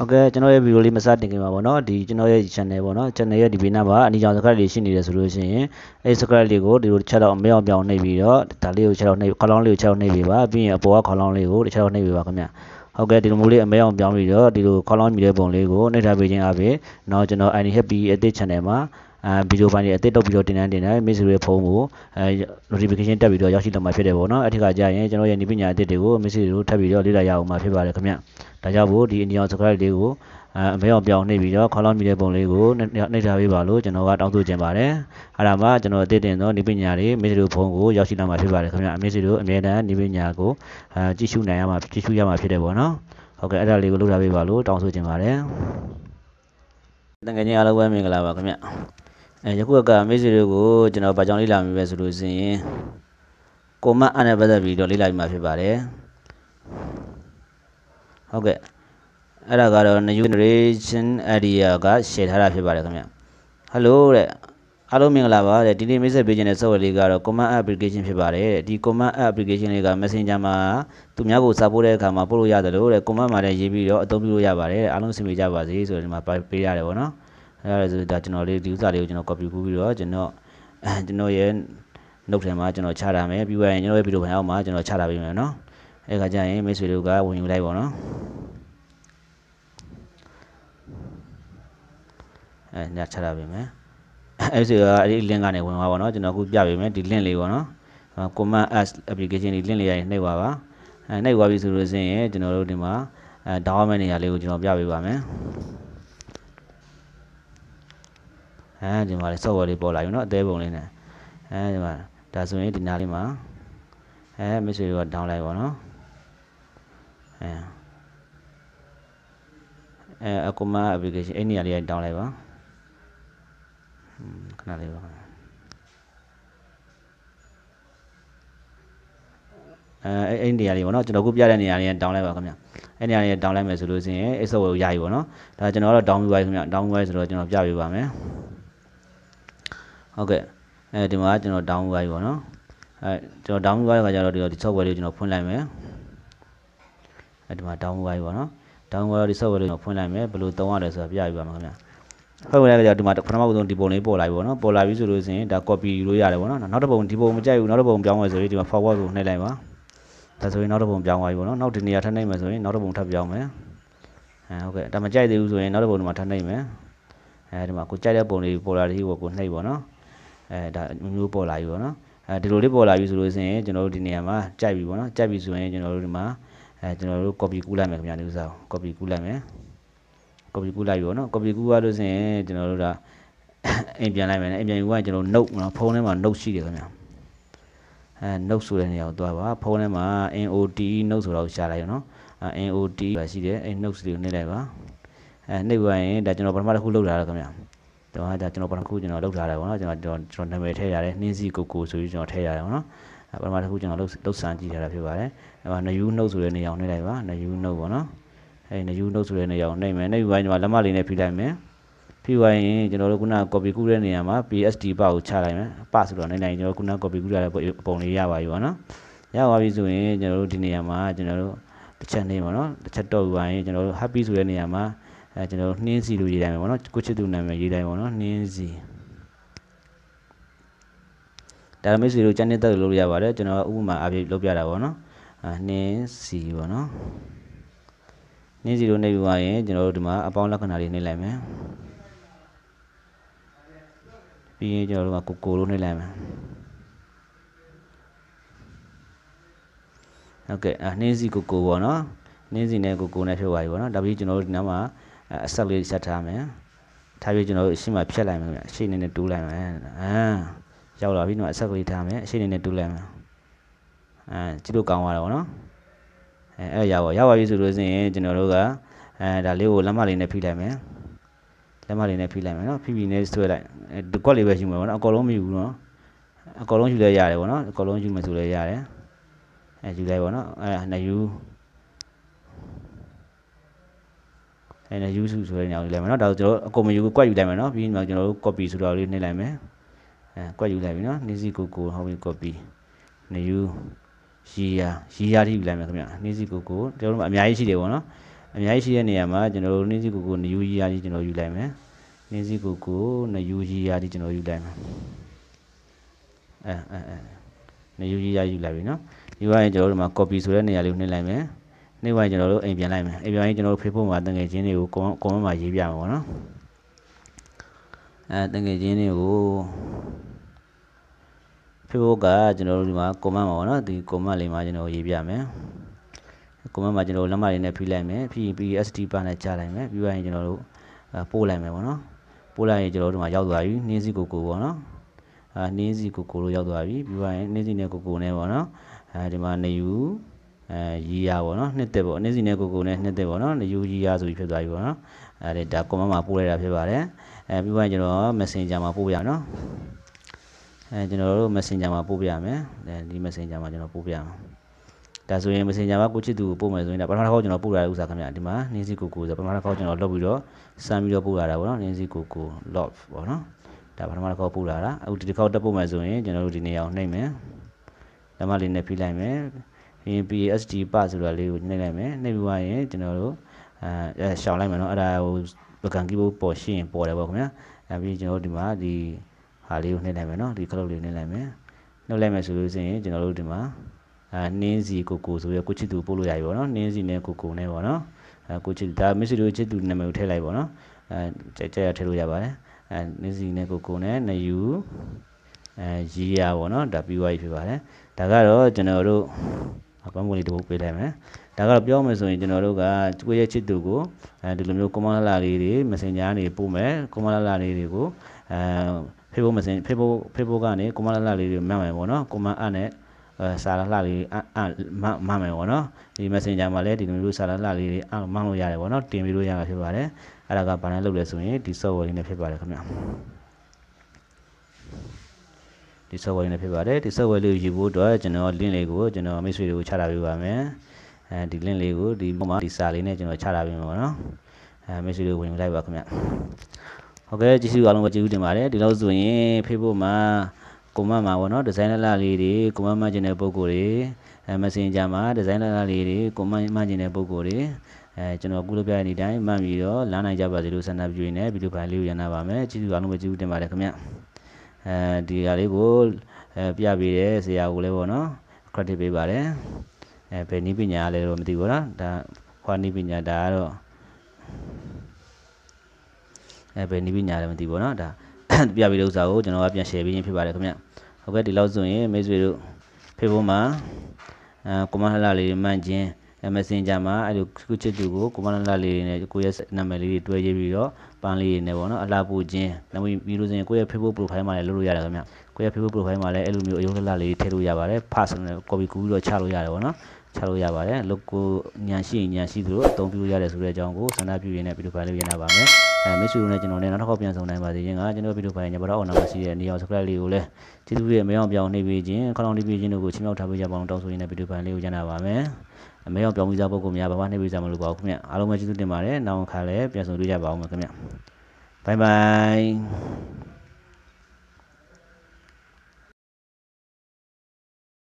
ဟုတ်ကဲ့ကျွန်တော်ရဲ့ဗီဒီယိုလေးမစတင်ခင်ပါဗောနော်ဒီကျွန်တော်ရဲ့ channel ဗောနော် channel ရဲ့ဒီဘေးနားမှာအနီကြောင် subscribe လေးရှိနေတယ်ဆိုလို့ရှိရင်အဲ subscribe လေးကိုဒီလိုတစ်ချက်တော့မရောက်ပြောင်းနှိပ်ပြီးတော့ဒါလေးကိုချက်တော့နှိပ်ခေါလောင်းလေးကိုချက်တော့နှိပ်ပြီးပါပြီးရင်အပေါ်ကခေါလောင်းလေးကိုတစ်ချက်တော့နှိပ်ပြီးပါခင်ဗျဟုတ်ကဲ့ဒီလိုမျိုးလေးအမဲအောင်ပြောင်းပြီးတော့ဒီလိုခေါလောင်းမြည်တဲ့ပုံလေးကိုနှိပ်ထားပေးခြင်းအပြင်တော့ကျွန်တော် any happy အသစ် channel မှာအဲဗီဒီယိုဖိုင်တွေအသစ်တုပ်ပြီးတော့တင်တန်းတင်တယ်မိတ်ဆွေရဲ့ဖုန်းကို notification တက်ပြီးတော့ရောက်ရှိလာမှာဖြစ်တယ်ပေါ့နော်အဲ့ဒီခါကျရင်ကျွန်တော်ရဲ့ဒီပညာအသစ်တွေကိုမိတ်ဆွေတို့ထပ်ပြီးတော့လေ့လာရအောင်မှာဖြစ်ပါတယ်ခင်ဗျဒါကြောင့်မို့ဒီ Indian subscribe လေးကိုအဲအမေအောင်ပြောင်းနှိပ်ပြီးတော့ခေါလောင်းမိတဲ့ပုံလေးကိုနှိပ်ထားပေးပါလို့ကျွန်တော်ကတောင်းဆိုချင်ပါတယ်အဲ့ဒါမှကျွန်တော်အသစ်တင်သောဒီပညာတွေမိတ်ဆွေတို့ဖုန်းကိုရောက်ရှိလာမှာဖြစ်ပါတယ်ခင်ဗျအမေဆွေတို့အမြဲတမ်းဒီပညာကိုအဲကြည့်ရှုနိုင်ရမှာကြည့်ရှုရမှာဖြစ်တယ်ပေါ့နော်ဟုတ်ကဲ့အဲ့ဒါလေးကိုလုပ်ထားပေးပါလို့တောင်းဆိုချင်ပါတယ်တကယ်ချင်းအားလုံးပဲမင်္ဂလာပါခင်ဗျအဲယခုကမိတ်ဆွေတို့ကိုကျွန်တော်ဗာကြောင်းလေးလာမိပဲဆိုလို့ရှိရင်ကွန်မန့်အနဲ့ပတ်သက်ပြီးတော့လေးလာပြီးမှဖြစ်ပါတယ်ဟုတ်ကဲ့အဲ့ဒါကတော့ new generation area က share ထားတာဖြစ်ပါတယ်ခင်ဗျ hello တဲ့အားလုံးမင်္ဂလာပါတဲ့ဒီနေ့မိတ်ဆက်ပေးခြင်းတဲ့ software လေးကတော့ command application ဖြစ်ပါတယ်တဲ့ဒီ command application လေးက messenger မှာသူများကိုစာပို့တဲ့အခါမှာပို့လို့ရတယ်လို့တဲ့ command မှာလည်းရေးပြီးတော့အသုံးပြုလို့ရပါတယ်တဲ့အားလုံးဆင်ပြေကြပါစေဆိုတော့ဒီမှာပေးရတယ်ဗောနော်အဲ့ဒါဆိုဒါကျွန်တော်လေးဒီဥစ္စာလေးကိုကျွန်တော် copy ကူးပြီးတော့ကျွန်တော်ကျွန်တော်ရဲ့ note ထဲမှာကျွန်တော်ချထားမယ်ပြီးရင်ကျွန်တော်ရဲ့ video ဖိုင်အောက်မှာကျွန်တော်ချထားပေးမယ်နော်အဲ့ခါကျရင်မိတ်ဆွေတို့ကဝင်ယူလိုက်ပါနော်အဲညချထားပေးမယ်အဲ့ဆိုတော့အဲ့ဒီ link ကနေဝင်သွားပါတော့ကျွန်တော်အခုပြပေးမယ်ဒီ link လေးပေါ့နော် command as application ဒီ link လေးရရင်နှိပ်ပါပါအဲနှိပ်သွားပြီဆိုလို့ရှိရင်ကျွန်တော်တို့ဒီမှာအဲ download နေရာလေးကိုကျွန်တော်ပြပေးပါမယ်ဟမ်ဒီမှာလေး software လေးပေါ်လာပြီเนาะအသေးပုံလေးနဲ့အဲဒီမှာဒါဆိုရင်ဒီနားလေးမှာအဲမိတ်ဆွေတို့က down လိုက်ပါเนาะအဲအဲအကူမ application အဲ့နေရာလေးက down လိုက်ပါခဏလေးပါအဲအဲ့နေရာလေးပေါ့နော်ကျွန်တော်ခုပြတဲ့နေရာလေးက down လိုက်ပါခင်ဗျအဲ့နေရာလေးက down လိုက်မယ်ဆိုလို့ရှိရင် software ကိုရယူပါနော်ဒါကျွန်တော်ကတော့ down ပြီးပါပြီခင်ဗျ down ပြီးပါပြီဆိုတော့ကျွန်တော်ပြပေးပါမယ်ဟုတ်ကဲ့အဲဒီမှာကျွန်တော် download ပါပြီပေါ့နော်အဲကျွန်တော် download ပါတဲ့ခါကျတော့ဒီ software လေးကိုကျွန်တော်ဖွင့်လိုက်မယ်အဲဒီမှာ download ပါပြီပေါ့နော် download ပါဒီ software လေးကိုဖွင့်လိုက်မယ်ဘယ်လိုသုံးရလဲဆိုတာပြပြပါမယ်ခင်ဗျာဟုတ်ကဲ့ကြာဒီမှာပထမဆုံးဒီပုံလေးပေါ်လာပြီပေါ့နော်ပေါ်လာပြီဆိုလို့ရှိရင်ဒါ copy ယူလို့ရတယ်ပေါ့နော်နောက်တစ်ပုံဒီပုံမကြိုက်ဘူးနောက်တစ်ပုံပြောင်းမယ်ဆိုရင်ဒီမှာ forward ကိုနှိပ်လိုက်ပါဒါဆိုရင်နောက်တစ်ပုံပြောင်းသွားပြီပေါ့နော်နောက်ဒီနေရာထပ်နှိပ်မယ်ဆိုရင်နောက်တစ်ပုံထပ်ပြောင်းမယ်အဲဟုတ်ကဲ့ဒါမကြိုက်သေးဘူးဆိုရင်နောက်တစ်ပုံဒီမှာထပ်နှိပ်မယ်အဲဒီမှာကိုကြိုက်တဲ့ပုံလေးပေါ်လာတဲ့ဟိုကိုနှိပ်ပေါ့နော်အဲဒါမျိုးပေါ်လာပြီပေါ့နော်အဲဒီလိုလေးပေါ်လာပြီဆိုလို့ဆိုရင်ကျွန်တော်တို့ဒီနေရာမှာကြိုက်ပြီပေါ့နော် ကြိုက်ပြီဆိုရင်ကျွန်တော်တို့ဒီမှာအဲကျွန်တော်တို့ copy ကူးလိုက်မယ်ခင်ဗျာဒီဥစားကို copy ကူးလိုက်မယ် copy ကူးလိုက်ပြီပေါ့နော် copy ကူးရလို့ဆိုရင်ကျွန်တော်တို့ဒါအိမ်ပြန်လိုက်မယ်နော်အိမ်ပြန်ယူကကျွန်တော် note နော်ဖုန်းထဲမှာ note ရှိတယ်ခင်ဗျာအဲ note ဆိုတဲ့နေရာကိုသွားပါဖုန်းထဲမှာ NOT note ဆိုတော့ရှာလိုက်ရနော် NOT ရှိတယ်အဲ note တွေကိုနှိပ်လိုက်ပါအဲနှိပ်ပါရင်ဒါကျွန်တော်ပထမတစ်ခုလောက်လာတော့ခင်ဗျာကျွန်တော်ကဒါကျွန်တော်ပထမခုကျွန်တော်လောက်ထားတယ်ပေါ့နော်ကျွန်တော်ကျွန်တော်နာမည်ထည့်ရတယ်နှင်းစီကိုကိုဆိုပြီးကျွန်တော်ထည့်ရတယ်ပေါ့နော်ပထမတစ်ခုကျွန်တော်လောက်လောက်ဆန်းကြည့်ရတာဖြစ်ပါတယ်အဲမှာနယူးနှုတ်ဆိုတဲ့နေရာကိုနှိပ်လိုက်ပါနယူးနှုတ်ပေါ့နော်အဲနယူးနှုတ်ဆိုတဲ့နေရာကိုနှိပ်မယ်နှိပ်ပြီးကျွန်တော်လက်မလေးနဲ့ဖိလိုက်မယ်ဖိသွားရင်ကျွန်တော်တို့ခုန copy ကူးတဲ့နေရာမှာ PSD ပါကိုချလိုက်မယ်ပါဆိုတော့နှိပ်လိုက်ရင်ကျွန်တော်ခုန copy ကူးရတဲ့ပုံလေးရပါပြီပေါ့နော်ရပါပြီဆိုရင်ကျွန်တော်တို့ဒီနေရာမှာကျွန်တော်တို့တစ်ချက်နှိပ်ပါနော်တစ်ချက်တော့ယူပါရင်ကျွန်တော်တို့ happy ဆိုတဲ့နေရာမှာအဲကျွန်တော်နှင်းစီလို့ရေးတိုင်းပဲပေါ့နော်ကိုချစ်သူနာမည်ရေးတိုင်းပေါ့နော်နှင်းစီဒါမိတ်ဆွေတို့ကျန်တဲ့တက်လို့ရပါတယ်ကျွန်တော်ဥပမာအပြည့်လုပ်ပြတာပေါ့နော်အဲနှင်းစီပေါ့နော်နှင်းစီတို့နေပြီးသွားရင်ကျွန်တော်တို့ဒီမှာအပေါင်းလက္ခဏာတွေနှိမ့်လိုက်မယ်ပြီးရင်ကျွန်တော်တို့ကကိုကိုလို့နှိမ့်လိုက်မယ်ဟုတ်ကဲ့အနှင်းစီကိုကိုပေါ့နော်နှင်းစီနဲ့ကိုကိုနဲ့ဖြစ်သွားပြီပေါ့နော်ဒါပြီးကျွန်တော်တို့ဒီနားမှာအဆက်လေးဆက်ထားမယ်ထားပြီးကျွန်တော်တို့အရှိမဖြတ်လိုက်မယ်ခင်ဗျအရှိနေနဲ့တူးလိုက်မယ်အမ်ရောက်လာပြီနော်အဆက်ကလေးထားမယ်အရှိနေနဲ့တူးလိုက်မယ်အမ်ကြည့်လို့ကောင်းသွားတာပေါ့နော်အဲအဲ့ရပါရပါပြီဆိုလို့ဆိုရင်ကျွန်တော်တို့ကအဲဒါလေးကိုလက်မလေးနဲ့ဖိလိုက်မယ်လက်မလေးနဲ့ဖိလိုက်မယ်နော်ဖိဖိနဲ့ဆွဲလိုက်ဒီကွက်လေးပဲယူမယ်ပေါ့နော်အကောလုံးမယူဘူးနော်အကောလုံးယူလဲရတယ်ပေါ့နော်အကောလုံးယူမယ်ဆိုလဲရတယ်အဲယူလိုက်ပေါ့နော်အဲနှစ်ယူအဲနဲ့ use ဆိုတဲ့နေရာကိုယူလိုက်မယ်နော်ဒါဆိုကျွန်တော်အကုန်မယူကွက်ယူလိုက်မယ်နော်ပြီးရင်ကျွန်တော်တို့ copy ဆိုတာလေးနှိပ်လိုက်မယ်အဲကွက်ယူလိုက်ပြီနော်နေစီကိုကိုဟောပြီး copy နေယူရီယာရီယာထိယူလိုက်မယ်ခင်ဗျနေစီကိုကိုကျွန်တော်တို့အများကြီးရှိတယ်ပေါ့နော်အများကြီးရှိတဲ့နေရာမှာကျွန်တော်တို့နေစီကိုကိုနေယူရီယာထိကျွန်တော်ယူလိုက်မယ်နေစီကိုကိုနေယူရီယာထိကျွန်တော်ယူလိုက်မယ်အဲအဲအဲနေယူရီယာယူလိုက်ပြီနော်ယူရရင်ကျွန်တော်တို့မှာ copy ဆိုတဲ့နေရာလေးကိုနှိပ်လိုက်မယ်နေ့ပိုင်းကျွန်တော်တို့အိမ်ပြန်လိုက်မယ်အိမ်ပြန်ရင်ကျွန်တော်တို့ Facebook မှာတငယ်ချင်းတွေကို comment မှာရေးပြမှာပေါ့နော်အဲတငယ်ချင်းတွေကို Facebook ကကျွန်တော်တို့ဒီမှာ comment မှာပေါ့နော်ဒီ comment လေးမှာကျွန်တော်ရေးပြမယ် comment မှာကျွန်တော်လက်မလေးနဲ့ဖိလိုက်မယ်ဖိပြီး SD ပါနဲ့ကြားလိုက်မယ်ပြီးရင်ကျွန်တော်တို့ပို့လိုက်မယ်ပေါ့နော်ပို့လိုက်ရင်ကျွန်တော်တို့ဒီမှာရောက်သွားပြီနှင်းစီကိုကိုပေါ့နော်အာနှင်းစီကိုကိုလို့ရောက်သွားပြီ ပြီးရင်နှင်းစီနဲ့ကိုကိုနဲ့ပေါ့နော်အဲဒီမှာနေယူအဲရီယာပေါ့နော်နှစ်သက်ပေါ့နှစ်စီနဲ့ကိုကိုနဲ့နှစ်သက်ပေါ့နော်ယူရီယာဆိုပြီးဖြစ်သွားပြီပေါ့နော်အဲဒီဒါ comment မှာပို့လိုက်တာဖြစ်ပါတယ်အဲပြီးမှကျွန်တော် messenger မှာပို့ရအောင်နော်အဲကျွန်တော်တို့ messenger မှာပို့ပြရမယ်အဲဒီ messenger မှာကျွန်တော်ပို့ပြရအောင်ဒါဆိုရင် messenger မှာကိုချစ်သူကိုပို့မယ်ဆိုရင်ဒါပထမတစ်ခေါက်ကျွန်တော်ပို့ရတဲ့ဥစားခင်ဗျာဒီမှာနင်းစီကိုကိုဆိုပထမတစ်ခေါက်ကျွန်တော်လောက်ပြီးတော့စမ်းပြီးတော့ပို့ရတာပေါ့နော်နင်းစီကိုကို love ပေါ့နော်ဒါပထမတစ်ခေါက်ပို့လာတာအခုဒီတစ်ခေါက်တက်ပို့မယ်ဆိုရင်ကျွန်တော်တို့ဒီနေရာကိုနှိမ့်မယ်ဓမ္မလေးနဲ့ဖိလိုက်မယ်ရင် PAST ပဆိုတာလေးကိုနှိပ်လိုက်မယ်နှိပ်ပြီးသွားရင်ကျွန်တော်တို့အဲရှောင်လိုက်မယ်နော်အဲ့ဒါဟိုပကံကီးဘုတ်ပေါ်ရှင်းပေါ်တယ်ပေါ့ခင်ဗျာအဲ့ပြီးကျွန်တော်တို့ဒီမှာဒီဟာလေးကိုနှိပ်လိုက်မယ်နော်ဒီ cloud လေးနှိပ်လိုက်မယ်နှုတ်လိုက်မယ်ဆိုလို့ရှိရင်ကျွန်တော်တို့ဒီမှာအဲနင်းစီကိုကိုဆိုရကိုချစ်သူပို့လို့ရပြီပေါ့နော်နင်းစီနဲ့ကိုကိုနဲ့ပေါ့နော်အဲကိုချစ်ဒါမစ်စီတို့ချစ်သူနာမည်ကိုထည့်လိုက်ပေါ့နော်အဲကြက်ကြက်ထည့်လို့ရပါတယ်အဲနင်းစီနဲ့ကိုကိုနဲ့နယူအဲရေးရပေါ့နော်ဒါ PY ဖြစ်ပါတယ်ဒါကတော့ကျွန်တော်တို့ပန်းပုံလေးတစ်ပုဒ်ပေးလိုက်မယ်ဒါကတော့ပြောမယ်ဆိုရင်ကျွန်တော်တို့ကကိုယ့်ရဲ့ချစ်သူကိုအဲဒီလိုမျိုး comment လာလေးတွေ messenger ကနေပို့မယ် comment လာလေးတွေကိုအဲ Facebook messenger Facebook Facebook ကနေ comment လာလေးတွေမှတ်မယ်ပေါ့နော် comment အနဲ့အဲစာလားလှလေးအမမယ်ပေါ့နော်ဒီ messenger မှာလည်းဒီလိုမျိုးစာလားလှလေးတွေအမလို့ရတယ်ပေါ့နော်တင်ပြီးလို့ရတာဖြစ်ပါတယ်အဲ့ဒါကဘာနဲ့လုပ်လဲဆိုရင်ဒီ software လေးနဲ့ဖြစ်ပါတယ်ခင်ဗျာဒီ software လေးနဲ့ဖြစ်ပါတယ်ဒီ software လေးကိုယူဖို့အတွက်ကျွန်တော် link လေးကိုကျွန်တော်မိတ်ဆွေတွေကိုချထားပေးပါမယ်အဲဒီ link လေးကိုဒီပုံမှာဒီစာလေးနဲ့ကျွန်တော်ချထားပေးမှာပေါ့နော်အဲမိတ်ဆွေတွေဝင်လိုက်ပါခင်ဗျဟုတ်ကဲ့ကျေးဇူးအားလုံးပဲကျေးဇူးတင်ပါတယ်ဒီလောက်ဆိုရင် Facebook မှာကွန်မန့်မှာပေါ့နော်ဒီဇိုင်းလလလေးတွေကွန်မန့်မှကျင်တဲ့ပုံကိုယ်တွေအဲ Messenger မှာဒီဇိုင်းလလလေးတွေကွန်မန့်မှကျင်တဲ့ပုံကိုယ်တွေအဲကျွန်တော်ကုလပြရနေတိုင်းမှတ်ပြီးတော့လမ်းနိုင်ကြပါစေလို့ဆန္ဒပြုရင်းနဲ့ဗီဒီယိုဖိုင်လေးကိုရနာပါမယ်ကျေးဇူးအားလုံးပဲကျေးဇူးတင်ပါတယ်ခင်ဗျအဲဒီဟာလေးကိုအဲပြပေးတယ်ဆရာကိုလည်းပေါ့နော် credit ပေးပါတယ်အဲဘယ်နည်းပညာလဲတော့မသိဘူးနော်ဒါခွာနည်းပညာဒါကတော့အဲဘယ်နည်းပညာလဲမသိဘူးနော်ဒါပြပေးတဲ့ဥစ္စာကိုကျွန်တော်ကပြန် share ပေးခြင်းဖြစ်ပါတယ်ခင်ဗျဟုတ်ကဲ့ဒီလောက်ဆိုရင်မိတ်ဆွေတို့ Facebook မှာအဲ comment လှလှလေးမှန့်ခြင်း Messenger မှာအဲ့လိုခုချစ်သူကိုကိုမလာလာလေးတွေနဲ့ကိုရဲ့နာမည်လေးတွေတွဲရေးပြီးတော့ပန်းလေးတွေနဲ့ပေါ့နော်အလှပူခြင်းနောက်ပြီးလို့ဆိုရင်ကိုရဲ့ Facebook profile မှာလည်းလုပ်လို့ရတယ်ခင်ဗျကိုရဲ့ Facebook profile မှာလည်းအဲ့လိုမျိုးအယုံလှလှလေးထည့်လို့ရပါတယ် personal copy ကူးပြီးတော့ချလို့ရတယ်ပေါ့နော်ချလို့ရပါတယ်။ local ညံရှိရင်ညံရှိသလိုအသုံးပြုလို့ရတယ်ဆိုတဲ့အကြောင်းကိုဆန္ဒပြုရင်းနဲ့ဗီဒီယိုဖိုင်လေးရင်းလာပါမယ်။အဲမိတ်ဆွေတို့နဲ့ကျွန်တော်လည်းနောက်တစ်ခေါက်ပြန်ဆုံနိုင်ပါသေးခြင်းကကျွန်တော်ဗီဒီယိုဖိုင်ညဘတော့အောင်နာမရှိတဲ့နေရာ subscribe လေးကိုလည်းကျေးဇူးရဲ့မရောက်ပြောင်းနှိပ်ပေးခြင်းခေါင်းနှိပ်ပေးခြင်းတို့ကိုချိန်မြောက်ထားပေးကြပါအောင်တောင်းဆိုရင်းနဲ့ဗီဒီယိုဖိုင်လေးကိုရင်းလာပါမယ်။မဲရောက်ပြောင်းပြီးသားပုံကိုများဘာမှနှိပ်ပေးကြမလို့ပါဘူးခင်ဗျ။အားလုံးပဲကျေးဇူးတင်ပါတယ်။နောက်ခါလည်းပြန်ဆုံတွေ့ကြပါအောင်ခင်ဗျ။ဘိုင်ဘိုင်